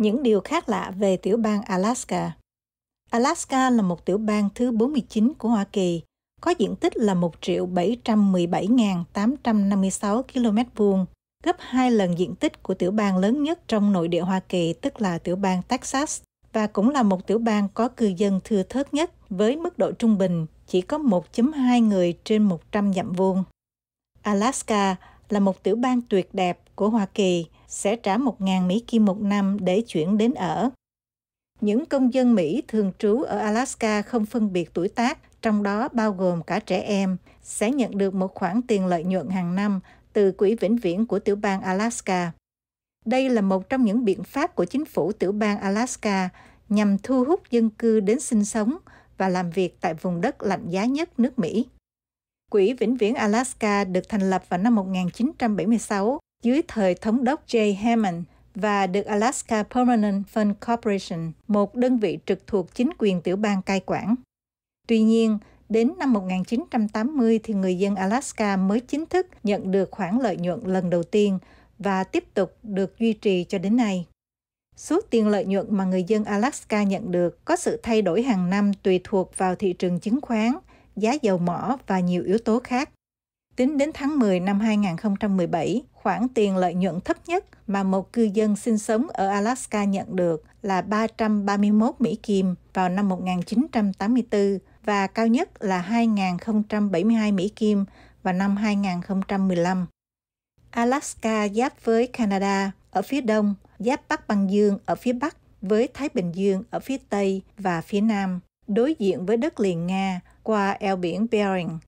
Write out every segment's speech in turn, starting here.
những điều khác lạ về tiểu bang Alaska. Alaska là một tiểu bang thứ 49 của Hoa Kỳ, có diện tích là 1 triệu 717.856 km vuông, gấp hai lần diện tích của tiểu bang lớn nhất trong nội địa Hoa Kỳ tức là tiểu bang Texas và cũng là một tiểu bang có cư dân thưa thớt nhất với mức độ trung bình chỉ có 1.2 người trên 100 dặm vuông. Alaska là một tiểu bang tuyệt đẹp của Hoa Kỳ – sẽ trả 1.000 Mỹ Kim một năm để chuyển đến ở. Những công dân Mỹ thường trú ở Alaska không phân biệt tuổi tác, trong đó bao gồm cả trẻ em, sẽ nhận được một khoản tiền lợi nhuận hàng năm từ Quỹ Vĩnh Viễn của tiểu bang Alaska. Đây là một trong những biện pháp của chính phủ tiểu bang Alaska nhằm thu hút dân cư đến sinh sống và làm việc tại vùng đất lạnh giá nhất nước Mỹ. Quỹ Vĩnh Viễn Alaska được thành lập vào năm 1976 dưới thời thống đốc Jay Hammond và được Alaska Permanent Fund Corporation, một đơn vị trực thuộc chính quyền tiểu bang cai quản. Tuy nhiên, đến năm 1980 thì người dân Alaska mới chính thức nhận được khoản lợi nhuận lần đầu tiên và tiếp tục được duy trì cho đến nay. Số tiền lợi nhuận mà người dân Alaska nhận được có sự thay đổi hàng năm tùy thuộc vào thị trường chứng khoán, giá dầu mỏ và nhiều yếu tố khác. Tính đến tháng 10 năm 2017, Khoản tiền lợi nhuận thấp nhất mà một cư dân sinh sống ở Alaska nhận được là 331 Mỹ Kim vào năm 1984 và cao nhất là 2.072 Mỹ Kim vào năm 2015. Alaska giáp với Canada ở phía đông, giáp Bắc Băng Dương ở phía bắc với Thái Bình Dương ở phía tây và phía nam, đối diện với đất liền Nga qua eo biển Bering.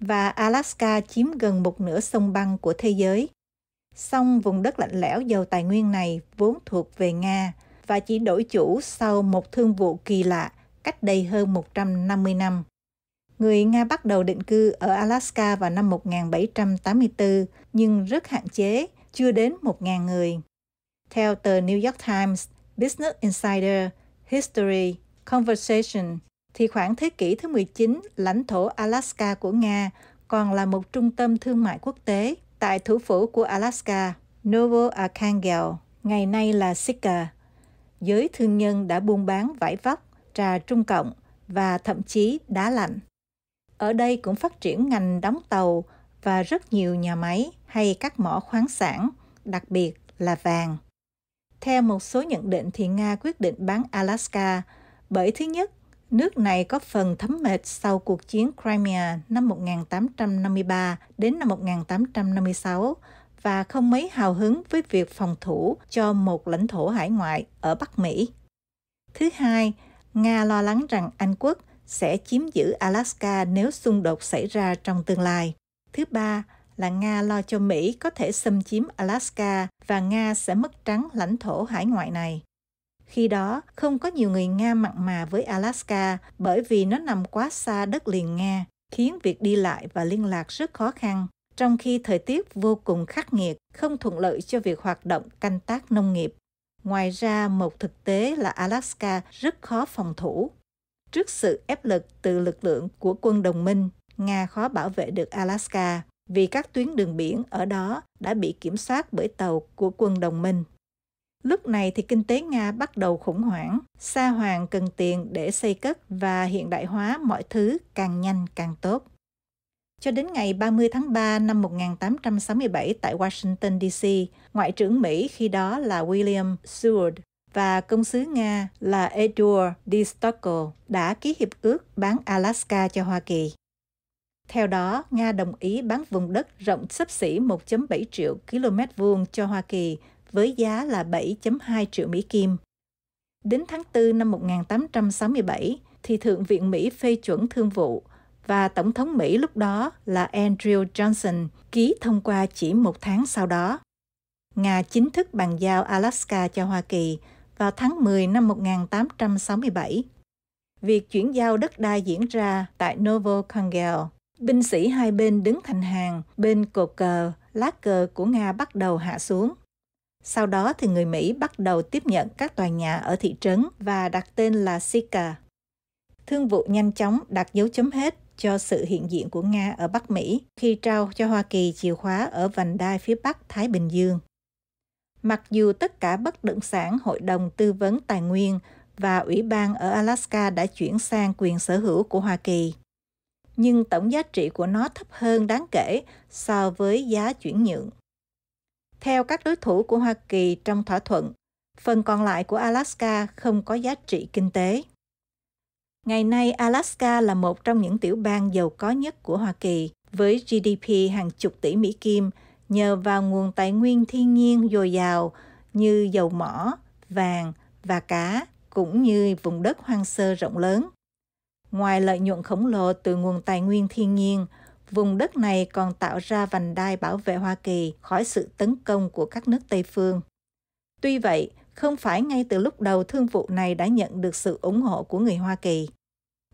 Và Alaska chiếm gần một nửa sông băng của thế giới. Song vùng đất lạnh lẽo giàu tài nguyên này vốn thuộc về Nga và chỉ đổi chủ sau một thương vụ kỳ lạ cách đây hơn 150 năm. Người Nga bắt đầu định cư ở Alaska vào năm 1784 nhưng rất hạn chế, chưa đến 1.000 người. Theo tờ New York Times, Business Insider, History, Conversation thì khoảng thế kỷ thứ 19, lãnh thổ Alaska của Nga còn là một trung tâm thương mại quốc tế tại thủ phủ của Alaska, Novo Arkhangel, ngày nay là Sitka. Giới thương nhân đã buôn bán vải vóc, trà trung cộng và thậm chí đá lạnh. Ở đây cũng phát triển ngành đóng tàu và rất nhiều nhà máy hay các mỏ khoáng sản, đặc biệt là vàng. Theo một số nhận định thì Nga quyết định bán Alaska bởi thứ nhất Nước này có phần thấm mệt sau cuộc chiến Crimea năm 1853 đến năm 1856 và không mấy hào hứng với việc phòng thủ cho một lãnh thổ hải ngoại ở Bắc Mỹ. Thứ hai, Nga lo lắng rằng Anh quốc sẽ chiếm giữ Alaska nếu xung đột xảy ra trong tương lai. Thứ ba là Nga lo cho Mỹ có thể xâm chiếm Alaska và Nga sẽ mất trắng lãnh thổ hải ngoại này. Khi đó, không có nhiều người Nga mặn mà với Alaska bởi vì nó nằm quá xa đất liền Nga, khiến việc đi lại và liên lạc rất khó khăn, trong khi thời tiết vô cùng khắc nghiệt, không thuận lợi cho việc hoạt động canh tác nông nghiệp. Ngoài ra, một thực tế là Alaska rất khó phòng thủ. Trước sự ép lực từ lực lượng của quân đồng minh, Nga khó bảo vệ được Alaska vì các tuyến đường biển ở đó đã bị kiểm soát bởi tàu của quân đồng minh. Lúc này thì kinh tế Nga bắt đầu khủng hoảng, Sa Hoàng cần tiền để xây cất và hiện đại hóa mọi thứ càng nhanh càng tốt. Cho đến ngày 30 tháng 3 năm 1867 tại Washington DC, Ngoại trưởng Mỹ khi đó là William Seward và công sứ Nga là Edward D. Stockel đã ký hiệp ước bán Alaska cho Hoa Kỳ. Theo đó, Nga đồng ý bán vùng đất rộng xấp xỉ 1.7 triệu km vuông cho Hoa Kỳ với giá là 7.2 triệu Mỹ Kim. Đến tháng 4 năm 1867 thì Thượng viện Mỹ phê chuẩn thương vụ và Tổng thống Mỹ lúc đó là Andrew Johnson ký thông qua chỉ một tháng sau đó. Nga chính thức bàn giao Alaska cho Hoa Kỳ vào tháng 10 năm 1867. Việc chuyển giao đất đai diễn ra tại Novo Kangel. Binh sĩ hai bên đứng thành hàng bên cột cờ, lá cờ của Nga bắt đầu hạ xuống sau đó thì người Mỹ bắt đầu tiếp nhận các tòa nhà ở thị trấn và đặt tên là Sika. Thương vụ nhanh chóng đặt dấu chấm hết cho sự hiện diện của Nga ở Bắc Mỹ khi trao cho Hoa Kỳ chìa khóa ở vành đai phía Bắc Thái Bình Dương. Mặc dù tất cả bất động sản Hội đồng Tư vấn Tài nguyên và Ủy ban ở Alaska đã chuyển sang quyền sở hữu của Hoa Kỳ, nhưng tổng giá trị của nó thấp hơn đáng kể so với giá chuyển nhượng theo các đối thủ của Hoa Kỳ trong thỏa thuận, phần còn lại của Alaska không có giá trị kinh tế. Ngày nay, Alaska là một trong những tiểu bang giàu có nhất của Hoa Kỳ, với GDP hàng chục tỷ Mỹ Kim nhờ vào nguồn tài nguyên thiên nhiên dồi dào như dầu mỏ, vàng và cá, cũng như vùng đất hoang sơ rộng lớn. Ngoài lợi nhuận khổng lồ từ nguồn tài nguyên thiên nhiên, Vùng đất này còn tạo ra vành đai bảo vệ Hoa Kỳ khỏi sự tấn công của các nước Tây phương. Tuy vậy, không phải ngay từ lúc đầu thương vụ này đã nhận được sự ủng hộ của người Hoa Kỳ.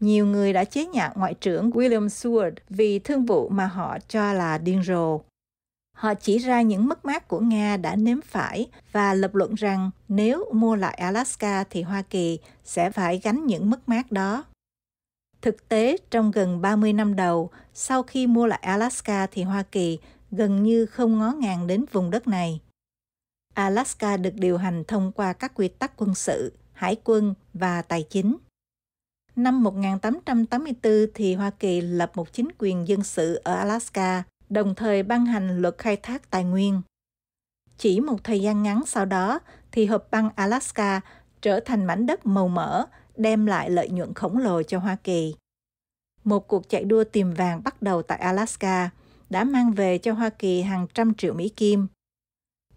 Nhiều người đã chế nhạo Ngoại trưởng William Seward vì thương vụ mà họ cho là điên rồ. Họ chỉ ra những mất mát của Nga đã nếm phải và lập luận rằng nếu mua lại Alaska thì Hoa Kỳ sẽ phải gánh những mất mát đó. Thực tế, trong gần 30 năm đầu, sau khi mua lại Alaska thì Hoa Kỳ gần như không ngó ngàng đến vùng đất này. Alaska được điều hành thông qua các quy tắc quân sự, hải quân và tài chính. Năm 1884 thì Hoa Kỳ lập một chính quyền dân sự ở Alaska, đồng thời ban hành luật khai thác tài nguyên. Chỉ một thời gian ngắn sau đó thì hợp bang Alaska trở thành mảnh đất màu mỡ đem lại lợi nhuận khổng lồ cho Hoa Kỳ. Một cuộc chạy đua tìm vàng bắt đầu tại Alaska đã mang về cho Hoa Kỳ hàng trăm triệu Mỹ Kim.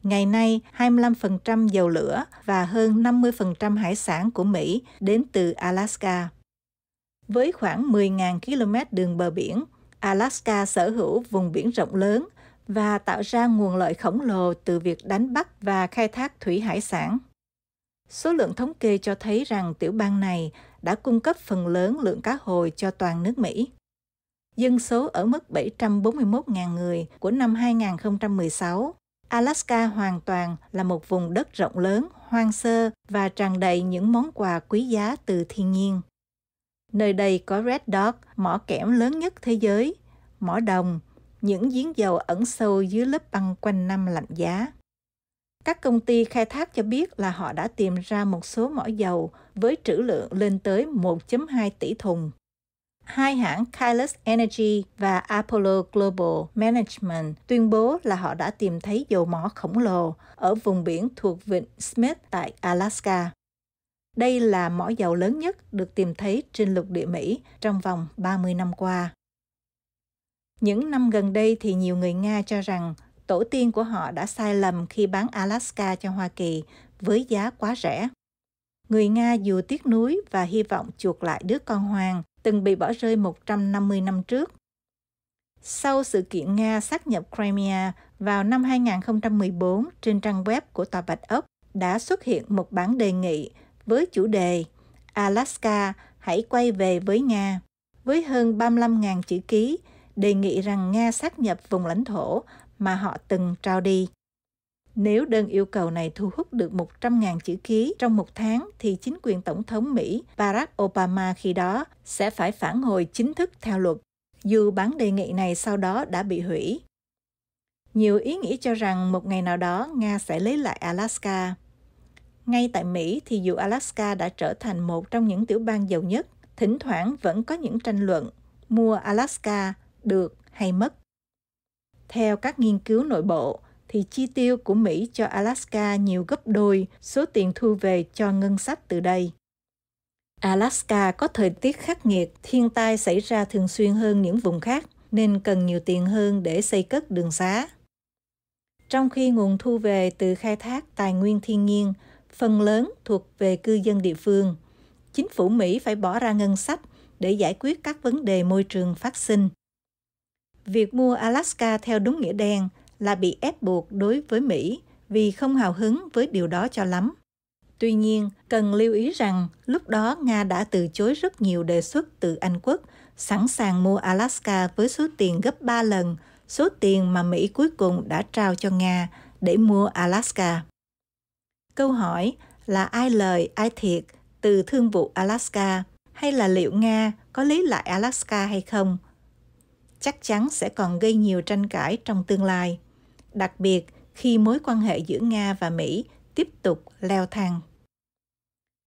Ngày nay, 25% dầu lửa và hơn 50% hải sản của Mỹ đến từ Alaska. Với khoảng 10.000 km đường bờ biển, Alaska sở hữu vùng biển rộng lớn và tạo ra nguồn lợi khổng lồ từ việc đánh bắt và khai thác thủy hải sản. Số lượng thống kê cho thấy rằng tiểu bang này đã cung cấp phần lớn lượng cá hồi cho toàn nước Mỹ. Dân số ở mức 741.000 người của năm 2016, Alaska hoàn toàn là một vùng đất rộng lớn, hoang sơ và tràn đầy những món quà quý giá từ thiên nhiên. Nơi đây có Red Dog, mỏ kẽm lớn nhất thế giới, mỏ đồng, những giếng dầu ẩn sâu dưới lớp băng quanh năm lạnh giá. Các công ty khai thác cho biết là họ đã tìm ra một số mỏ dầu với trữ lượng lên tới 1.2 tỷ thùng. Hai hãng Kailas Energy và Apollo Global Management tuyên bố là họ đã tìm thấy dầu mỏ khổng lồ ở vùng biển thuộc vịnh Smith tại Alaska. Đây là mỏ dầu lớn nhất được tìm thấy trên lục địa Mỹ trong vòng 30 năm qua. Những năm gần đây thì nhiều người Nga cho rằng tổ tiên của họ đã sai lầm khi bán Alaska cho Hoa Kỳ với giá quá rẻ. Người Nga dù tiếc nuối và hy vọng chuộc lại đứa con hoàng từng bị bỏ rơi 150 năm trước. Sau sự kiện Nga xác nhập Crimea vào năm 2014 trên trang web của Tòa Bạch Ốc đã xuất hiện một bản đề nghị với chủ đề Alaska hãy quay về với Nga với hơn 35.000 chữ ký đề nghị rằng Nga xác nhập vùng lãnh thổ mà họ từng trao đi. Nếu đơn yêu cầu này thu hút được 100.000 chữ ký trong một tháng thì chính quyền Tổng thống Mỹ Barack Obama khi đó sẽ phải phản hồi chính thức theo luật, dù bản đề nghị này sau đó đã bị hủy. Nhiều ý nghĩ cho rằng một ngày nào đó Nga sẽ lấy lại Alaska. Ngay tại Mỹ thì dù Alaska đã trở thành một trong những tiểu bang giàu nhất, thỉnh thoảng vẫn có những tranh luận mua Alaska được hay mất theo các nghiên cứu nội bộ, thì chi tiêu của Mỹ cho Alaska nhiều gấp đôi số tiền thu về cho ngân sách từ đây. Alaska có thời tiết khắc nghiệt, thiên tai xảy ra thường xuyên hơn những vùng khác, nên cần nhiều tiền hơn để xây cất đường xá. Trong khi nguồn thu về từ khai thác tài nguyên thiên nhiên phần lớn thuộc về cư dân địa phương, chính phủ Mỹ phải bỏ ra ngân sách để giải quyết các vấn đề môi trường phát sinh. Việc mua Alaska theo đúng nghĩa đen là bị ép buộc đối với Mỹ vì không hào hứng với điều đó cho lắm. Tuy nhiên, cần lưu ý rằng lúc đó Nga đã từ chối rất nhiều đề xuất từ Anh quốc, sẵn sàng mua Alaska với số tiền gấp 3 lần số tiền mà Mỹ cuối cùng đã trao cho Nga để mua Alaska. Câu hỏi là ai lời ai thiệt từ thương vụ Alaska hay là liệu Nga có lấy lại Alaska hay không – chắc chắn sẽ còn gây nhiều tranh cãi trong tương lai, đặc biệt khi mối quan hệ giữa Nga và Mỹ tiếp tục leo thang.